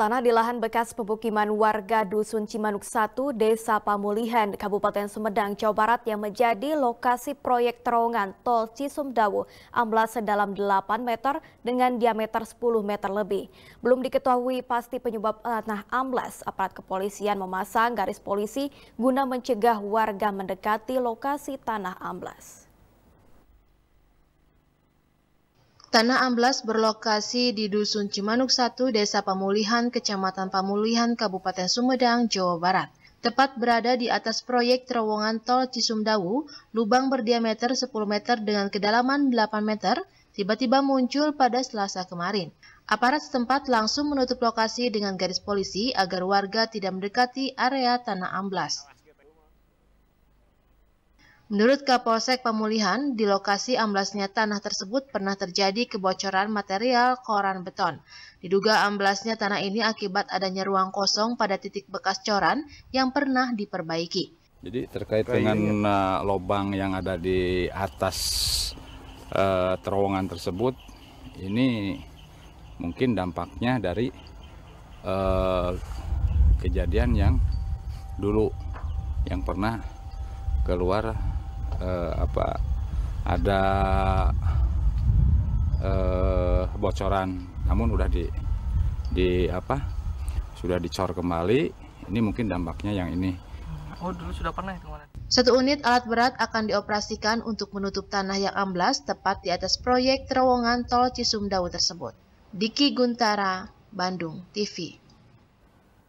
Tanah di lahan bekas pemukiman warga Dusun Cimanuk 1, Desa Pamulihan, Kabupaten Sumedang, Jawa Barat yang menjadi lokasi proyek terowongan Tol Cisumdawu amblas sedalam 8 meter dengan diameter 10 meter lebih. Belum diketahui pasti penyebab tanah amblas, aparat kepolisian memasang garis polisi guna mencegah warga mendekati lokasi tanah amblas. Tanah Amblas berlokasi di Dusun Cimanuk 1, Desa Pemulihan, Kecamatan Pemulihan, Kabupaten Sumedang, Jawa Barat. Tepat berada di atas proyek terowongan tol Cisumdawu, lubang berdiameter 10 meter dengan kedalaman 8 meter, tiba-tiba muncul pada selasa kemarin. Aparat setempat langsung menutup lokasi dengan garis polisi agar warga tidak mendekati area Tanah Amblas. Menurut Kapolsek Pemulihan, di lokasi amblasnya tanah tersebut pernah terjadi kebocoran material koran beton. Diduga amblasnya tanah ini akibat adanya ruang kosong pada titik bekas coran yang pernah diperbaiki. Jadi terkait dengan uh, iya. eh, lobang yang ada di atas uh, terowongan tersebut, ini mungkin dampaknya dari uh, kejadian yang dulu yang pernah keluar eh, apa ada eh, bocoran namun udah di di apa sudah dicor kembali ini mungkin dampaknya yang ini oh dulu sudah pernah kemarin satu unit alat berat akan dioperasikan untuk menutup tanah yang amblas tepat di atas proyek terowongan tol Cisumdawu tersebut Diki Guntara Bandung TV